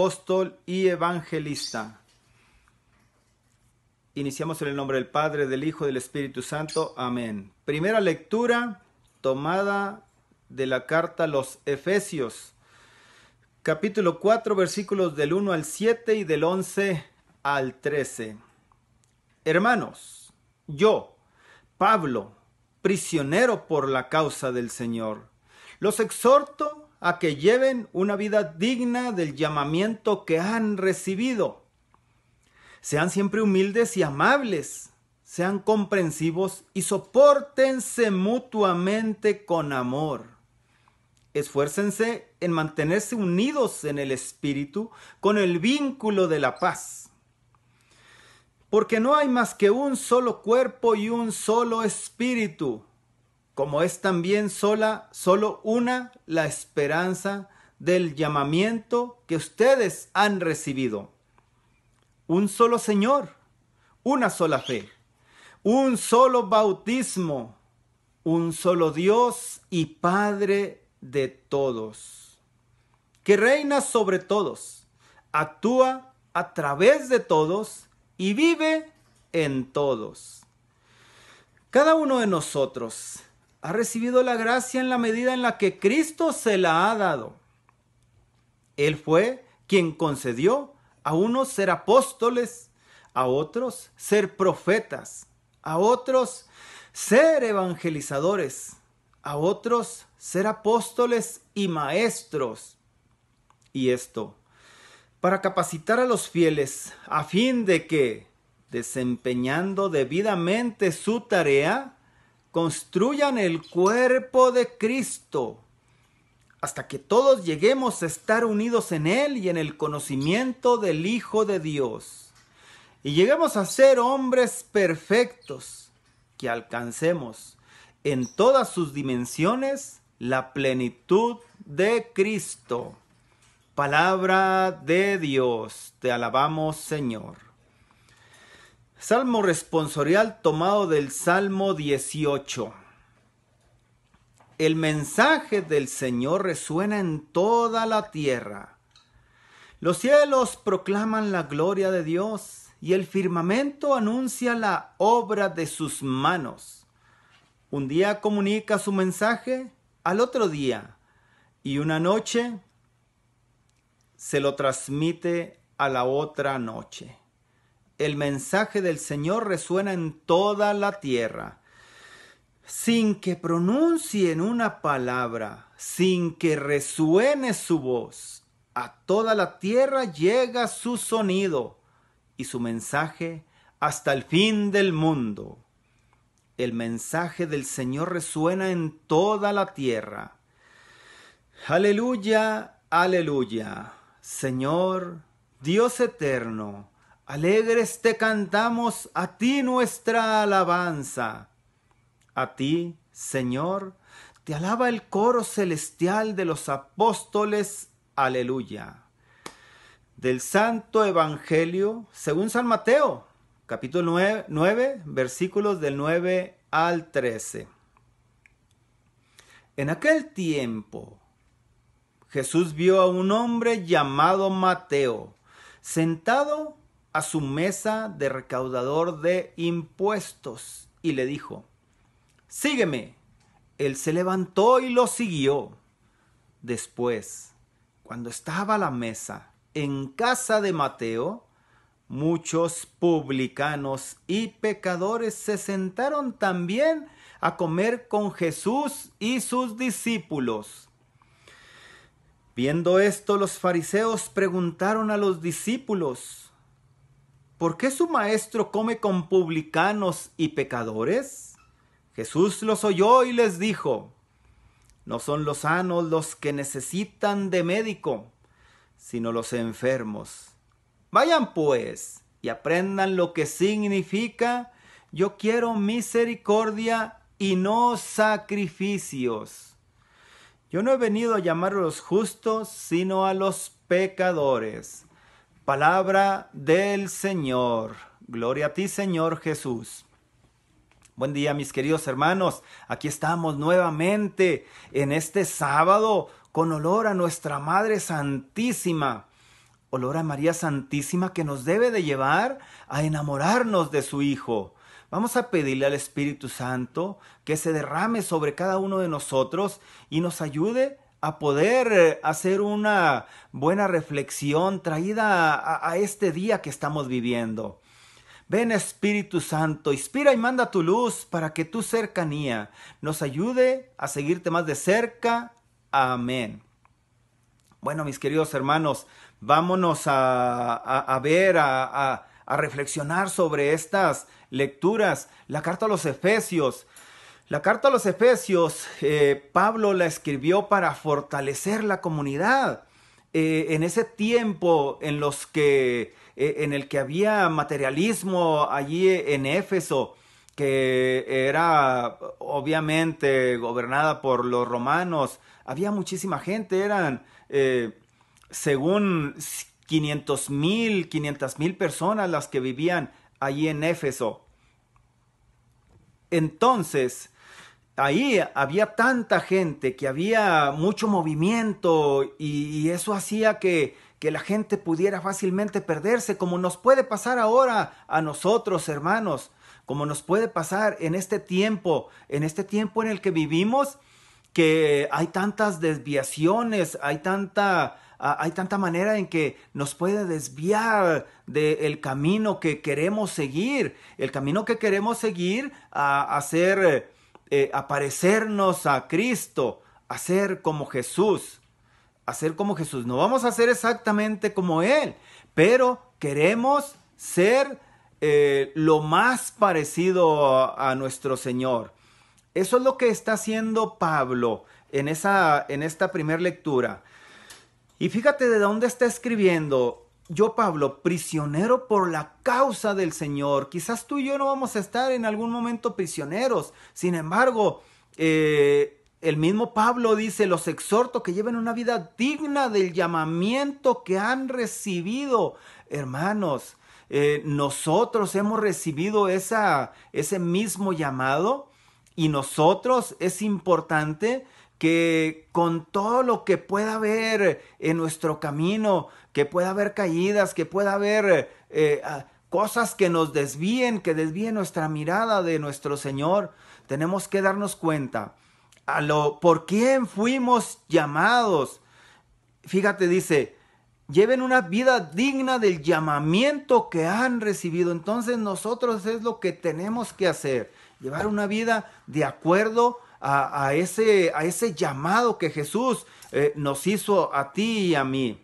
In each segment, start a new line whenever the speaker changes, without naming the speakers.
apóstol y evangelista. Iniciamos en el nombre del Padre, del Hijo, y del Espíritu Santo. Amén. Primera lectura tomada de la carta a los Efesios, capítulo 4, versículos del 1 al 7 y del 11 al 13. Hermanos, yo, Pablo, prisionero por la causa del Señor, los exhorto a que lleven una vida digna del llamamiento que han recibido. Sean siempre humildes y amables, sean comprensivos y soportense mutuamente con amor. Esfuércense en mantenerse unidos en el espíritu con el vínculo de la paz. Porque no hay más que un solo cuerpo y un solo espíritu como es también sola, solo una la esperanza del llamamiento que ustedes han recibido. Un solo Señor, una sola fe, un solo bautismo, un solo Dios y Padre de todos, que reina sobre todos, actúa a través de todos y vive en todos. Cada uno de nosotros ha recibido la gracia en la medida en la que Cristo se la ha dado. Él fue quien concedió a unos ser apóstoles, a otros ser profetas, a otros ser evangelizadores, a otros ser apóstoles y maestros. Y esto, para capacitar a los fieles a fin de que, desempeñando debidamente su tarea, construyan el cuerpo de Cristo, hasta que todos lleguemos a estar unidos en Él y en el conocimiento del Hijo de Dios, y lleguemos a ser hombres perfectos, que alcancemos en todas sus dimensiones la plenitud de Cristo. Palabra de Dios, te alabamos Señor. Salmo responsorial tomado del Salmo 18. El mensaje del Señor resuena en toda la tierra. Los cielos proclaman la gloria de Dios y el firmamento anuncia la obra de sus manos. Un día comunica su mensaje al otro día y una noche se lo transmite a la otra noche el mensaje del Señor resuena en toda la tierra. Sin que pronuncien una palabra, sin que resuene su voz, a toda la tierra llega su sonido y su mensaje hasta el fin del mundo. El mensaje del Señor resuena en toda la tierra. Aleluya, aleluya. Señor, Dios eterno, Alegres te cantamos a ti nuestra alabanza. A ti, Señor, te alaba el coro celestial de los apóstoles. Aleluya. Del Santo Evangelio, según San Mateo, capítulo 9, versículos del 9 al 13. En aquel tiempo, Jesús vio a un hombre llamado Mateo, sentado a su mesa de recaudador de impuestos y le dijo, Sígueme. Él se levantó y lo siguió. Después, cuando estaba a la mesa en casa de Mateo, muchos publicanos y pecadores se sentaron también a comer con Jesús y sus discípulos. Viendo esto, los fariseos preguntaron a los discípulos, ¿por qué su maestro come con publicanos y pecadores? Jesús los oyó y les dijo, no son los sanos los que necesitan de médico, sino los enfermos. Vayan pues y aprendan lo que significa yo quiero misericordia y no sacrificios. Yo no he venido a llamar a los justos, sino a los pecadores. Palabra del Señor. Gloria a ti, Señor Jesús. Buen día, mis queridos hermanos. Aquí estamos nuevamente en este sábado con olor a nuestra Madre Santísima. Olor a María Santísima que nos debe de llevar a enamorarnos de su Hijo. Vamos a pedirle al Espíritu Santo que se derrame sobre cada uno de nosotros y nos ayude a poder eh, hacer una buena reflexión traída a, este día que estamos viviendo. Ven Espíritu Santo, inspira y manda tu luz para que tu cercanía nos ayude a seguirte más de cerca. Amén. Bueno, mis queridos hermanos, vámonos a, ver, a, a, reflexionar sobre estas lecturas. La carta a los Efesios, la carta a los Efesios, eh, Pablo la escribió para fortalecer la comunidad. Eh, en ese tiempo en, los que, eh, en el que había materialismo allí en Éfeso, que era obviamente gobernada por los romanos, había muchísima gente, eran, según 500 mil, 500 mil personas las que vivían allí en Éfeso. Entonces, ahí había tanta gente, que había mucho movimiento y, eso hacía que, la gente pudiera fácilmente perderse, como nos puede pasar ahora a nosotros, hermanos, como nos puede pasar en este tiempo, en este tiempo en el que vivimos, que hay tantas desviaciones, hay tanta, hay tanta manera en que nos puede desviar del camino que queremos seguir, el camino que queremos seguir a, a ser eh, aparecernos a a Cristo, a ser como Jesús, hacer como Jesús. No vamos a ser exactamente como Él, pero queremos ser eh, lo más parecido a, nuestro Señor. Eso es lo que está haciendo Pablo en, esa, en esta primera lectura. Y fíjate de dónde está escribiendo yo, Pablo, prisionero por la causa del Señor. Quizás tú y yo no vamos a estar en algún momento prisioneros. Sin embargo, eh, el mismo Pablo dice, los exhorto que lleven una vida digna del llamamiento que han recibido. Hermanos, eh, nosotros hemos recibido esa, ese mismo llamado y nosotros es importante que con todo lo que pueda haber en nuestro camino, que pueda haber caídas, que pueda haber eh, eh, ah, cosas que nos desvíen, que desvíen nuestra mirada de nuestro Señor, tenemos que darnos cuenta a lo por quién fuimos llamados. Fíjate, dice, lleven una vida digna del llamamiento que han recibido. Entonces nosotros es lo que tenemos que hacer, llevar una vida de acuerdo a, ese, a ese llamado que Jesús eh, nos hizo a ti y a mí.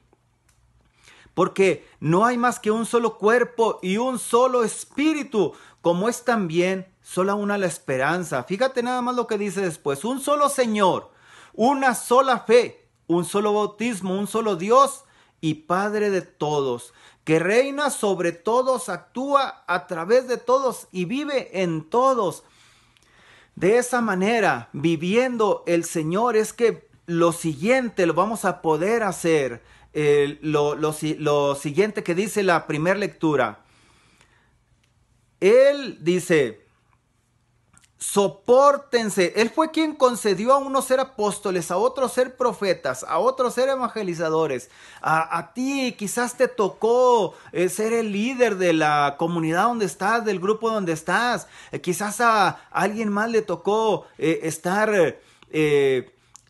Porque no hay más que un solo cuerpo y un solo espíritu, como es también sola una la esperanza. Fíjate nada más lo que dice después, un solo Señor, una sola fe, un solo bautismo, un solo Dios y Padre de todos, que reina sobre todos, actúa a través de todos y vive en todos de esa manera, viviendo el Señor, es que lo siguiente lo vamos a poder hacer. lo, lo siguiente que dice la primera lectura. Él dice, Sopórtense. Él fue quien concedió a unos ser apóstoles, a otros ser profetas, a otros ser evangelizadores. A, ti quizás te tocó eh, ser el líder de la comunidad donde estás, del grupo donde estás. Eh, quizás a alguien más le tocó eh, estar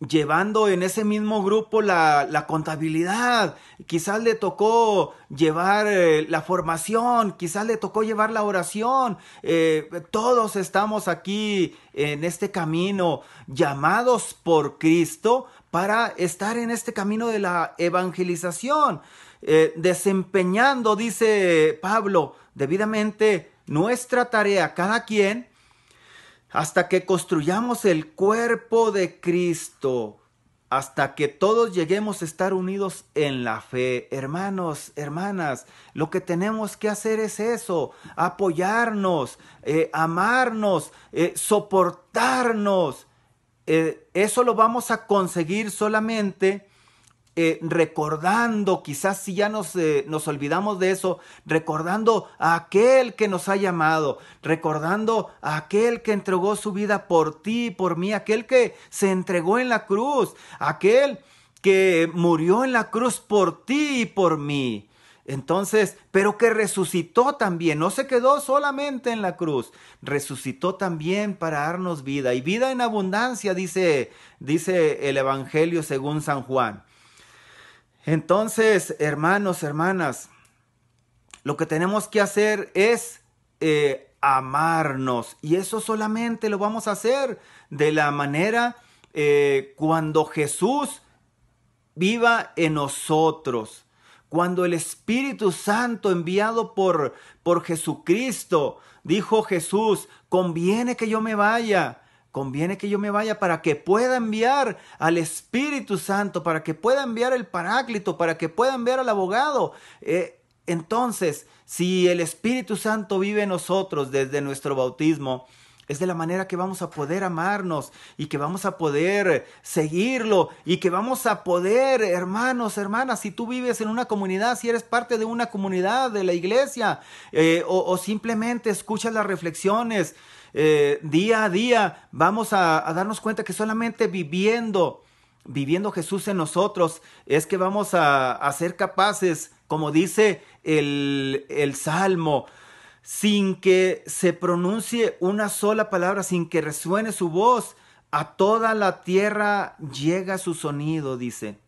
llevando en ese mismo grupo la, contabilidad, quizás le tocó llevar eh, la formación, quizás le tocó llevar la oración. Eh, todos estamos aquí en este camino, llamados por Cristo para estar en este camino de la evangelización, eh, desempeñando, dice Pablo, debidamente nuestra tarea, cada quien hasta que construyamos el cuerpo de Cristo, hasta que todos lleguemos a estar unidos en la fe. Hermanos, hermanas, lo que tenemos que hacer es eso, apoyarnos, eh, amarnos, eh, soportarnos. Eh, eso lo vamos a conseguir solamente eh, recordando, quizás si ya nos, eh, nos olvidamos de eso, recordando a aquel que nos ha llamado, recordando a aquel que entregó su vida por ti, y por mí, aquel que se entregó en la cruz, aquel que murió en la cruz por ti y por mí. Entonces, pero que resucitó también, no se quedó solamente en la cruz, resucitó también para darnos vida y vida en abundancia, dice, dice el Evangelio según San Juan. Entonces, hermanos, hermanas, lo que tenemos que hacer es eh, amarnos. Y eso solamente lo vamos a hacer de la manera eh, cuando Jesús viva en nosotros. Cuando el Espíritu Santo enviado por, por Jesucristo, dijo Jesús, conviene que yo me vaya Conviene que yo me vaya para que pueda enviar al Espíritu Santo, para que pueda enviar el Paráclito, para que pueda enviar al abogado. Eh, entonces, si el Espíritu Santo vive en nosotros desde nuestro bautismo, es de la manera que vamos a poder amarnos y que vamos a poder seguirlo y que vamos a poder, hermanos, hermanas, si tú vives en una comunidad, si eres parte de una comunidad de la iglesia eh, o, o simplemente escuchas las reflexiones, eh, día a día vamos a, darnos cuenta que solamente viviendo, viviendo Jesús en nosotros, es que vamos a, ser capaces, como dice el, Salmo, sin que se pronuncie una sola palabra, sin que resuene su voz. A toda la tierra llega su sonido, dice.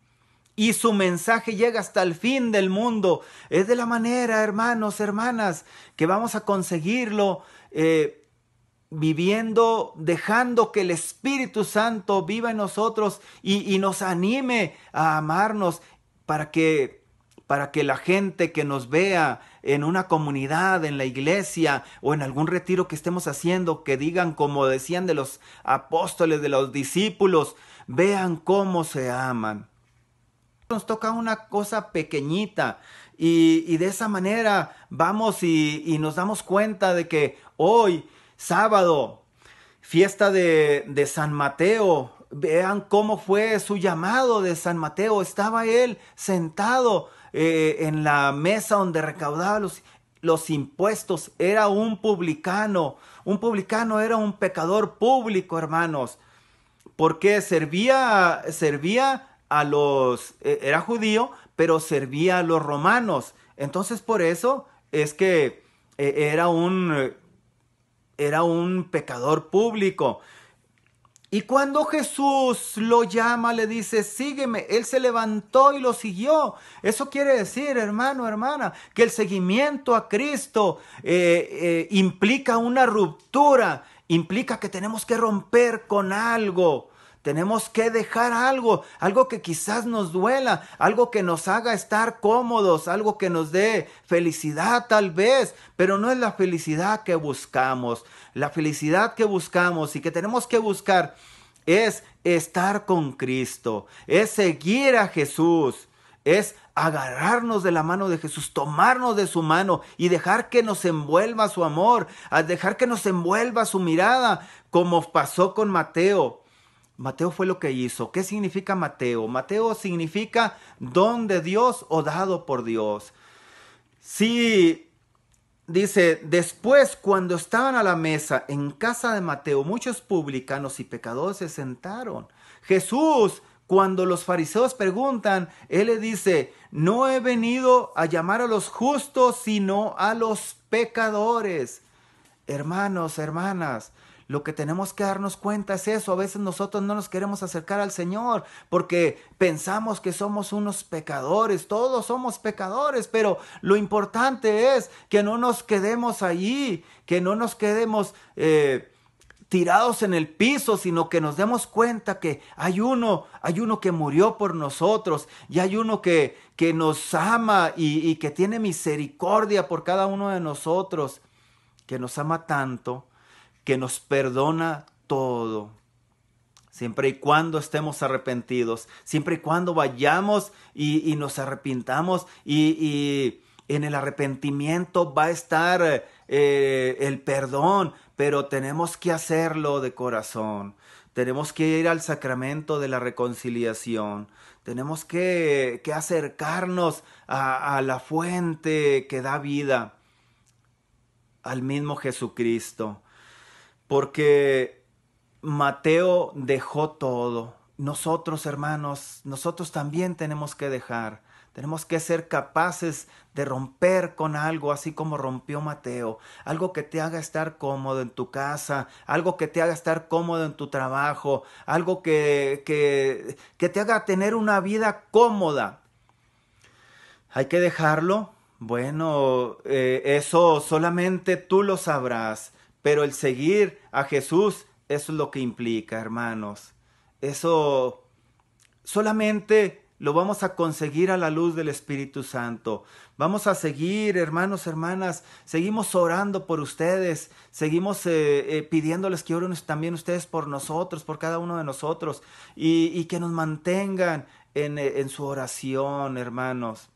Y su mensaje llega hasta el fin del mundo. Es de la manera, hermanos, hermanas, que vamos a conseguirlo eh, viviendo, dejando que el Espíritu Santo viva en nosotros y, nos anime a amarnos para que, para que la gente que nos vea en una comunidad, en la iglesia o en algún retiro que estemos haciendo, que digan como decían de los apóstoles, de los discípulos, vean cómo se aman. Nos toca una cosa pequeñita y, de esa manera vamos y, y nos damos cuenta de que hoy sábado, fiesta de, San Mateo. Vean cómo fue su llamado de San Mateo. Estaba él sentado eh, en la mesa donde recaudaba los, los impuestos. Era un publicano. Un publicano era un pecador público, hermanos. Porque servía, servía a los, e, era judío, pero servía a los romanos. Entonces por eso es que eh, era un era un pecador público. Y cuando Jesús lo llama, le dice, sígueme, él se levantó y lo siguió. Eso quiere decir, hermano, hermana, que el seguimiento a Cristo eh, eh, implica una ruptura, implica que tenemos que romper con algo. Tenemos que dejar algo, algo que quizás nos duela, algo que nos haga estar cómodos, algo que nos dé felicidad tal vez, pero no es la felicidad que buscamos. La felicidad que buscamos y que tenemos que buscar es estar con Cristo, es seguir a Jesús, es agarrarnos de la mano de Jesús, tomarnos de su mano y dejar que nos envuelva su amor, dejar que nos envuelva su mirada, como pasó con Mateo. Mateo fue lo que hizo. ¿Qué significa Mateo? Mateo significa don de Dios o dado por Dios. Sí, dice, después cuando estaban a la mesa en casa de Mateo, muchos publicanos y pecadores se sentaron. Jesús, cuando los fariseos preguntan, él le dice, no he venido a llamar a los justos, sino a los pecadores. Hermanos, hermanas, lo que tenemos que darnos cuenta es eso. A veces nosotros no nos queremos acercar al Señor porque pensamos que somos unos pecadores. Todos somos pecadores, pero lo importante es que no nos quedemos allí, que no nos quedemos eh, tirados en el piso, sino que nos demos cuenta que hay uno, hay uno que murió por nosotros y hay uno que, que nos ama y que tiene misericordia por cada uno de nosotros, que nos ama tanto que nos perdona todo. Siempre y cuando estemos arrepentidos, siempre y cuando vayamos y, nos arrepintamos y, en el arrepentimiento va a estar eh, el perdón, pero tenemos que hacerlo de corazón. Tenemos que ir al sacramento de la reconciliación. Tenemos que, acercarnos a la fuente que da vida, al mismo Jesucristo porque Mateo dejó todo. Nosotros, hermanos, nosotros también tenemos que dejar. Tenemos que ser capaces de romper con algo así como rompió Mateo, algo que te haga estar cómodo en tu casa, algo que te haga estar cómodo en tu trabajo, algo que, que, que te haga tener una vida cómoda. Hay que dejarlo. Bueno, eh, eso solamente tú lo sabrás. Pero el seguir a Jesús, eso es lo que implica, hermanos. Eso solamente lo vamos a conseguir a la luz del Espíritu Santo. Vamos a seguir, hermanos, hermanas, seguimos orando por ustedes, seguimos eh, eh, pidiéndoles que oren también ustedes por nosotros, por cada uno de nosotros, y, que nos mantengan en eh, su oración, hermanos.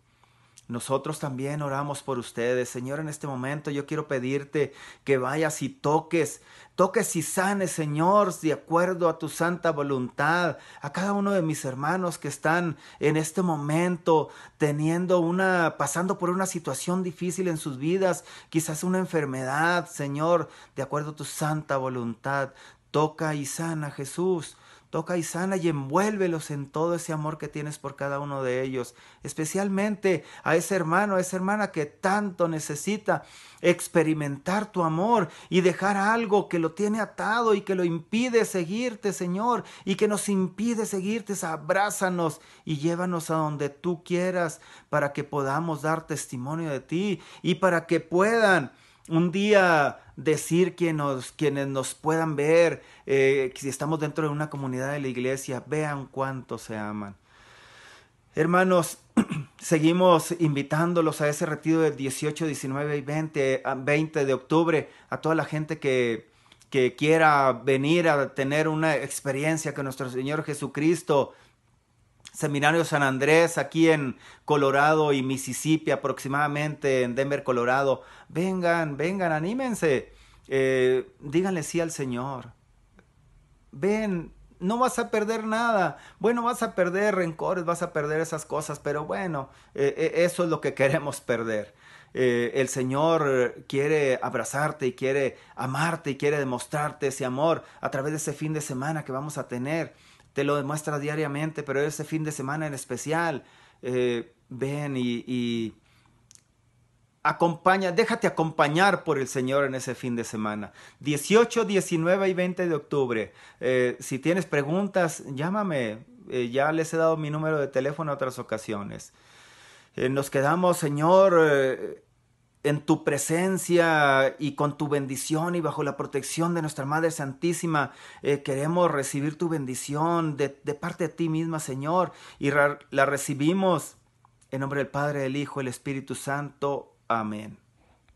Nosotros también oramos por ustedes. Señor, en este momento yo quiero pedirte que vayas y toques, toques y sanes, Señor, de acuerdo a tu santa voluntad, a cada uno de mis hermanos que están en este momento teniendo una, pasando por una situación difícil en sus vidas, quizás una enfermedad, Señor, de acuerdo a tu santa voluntad. Toca y sana, Jesús. Toca y sana y envuélvelos en todo ese amor que tienes por cada uno de ellos, especialmente a ese hermano, a esa hermana que tanto necesita experimentar tu amor y dejar algo que lo tiene atado y que lo impide seguirte, Señor, y que nos impide seguirte. Abrázanos y llévanos a donde tú quieras para que podamos dar testimonio de ti y para que puedan un día decir quienes nos puedan ver, eh, si estamos dentro de una comunidad de la iglesia, vean cuánto se aman. Hermanos, seguimos invitándolos a ese retiro del 18, 19 y 20, 20 de octubre, a toda la gente que, que quiera venir a tener una experiencia con nuestro Señor Jesucristo, Seminario San Andrés, aquí en Colorado y Mississippi aproximadamente, en Denver, Colorado. Vengan, vengan, anímense. Eh, díganle sí al Señor. Ven, no vas a perder nada. Bueno, vas a perder rencores, vas a perder esas cosas, pero bueno, eh, eh, eso es lo que queremos perder. el Señor quiere abrazarte y quiere amarte y quiere demostrarte ese amor a través de ese fin de semana que vamos a tener te lo demuestra diariamente, pero ese fin de semana en especial, eh, ven y, acompaña, déjate acompañar por el Señor en ese fin de semana. 18, 19 y 20 de octubre. Eh, si tienes preguntas, llámame. Eh, ya les he dado mi número de teléfono a otras ocasiones. nos quedamos, Señor en tu presencia y con tu bendición y bajo la protección de nuestra Madre Santísima, eh, queremos recibir tu bendición de, de, parte de ti misma, Señor, y la recibimos en nombre del Padre, del Hijo, del Espíritu Santo. Amén.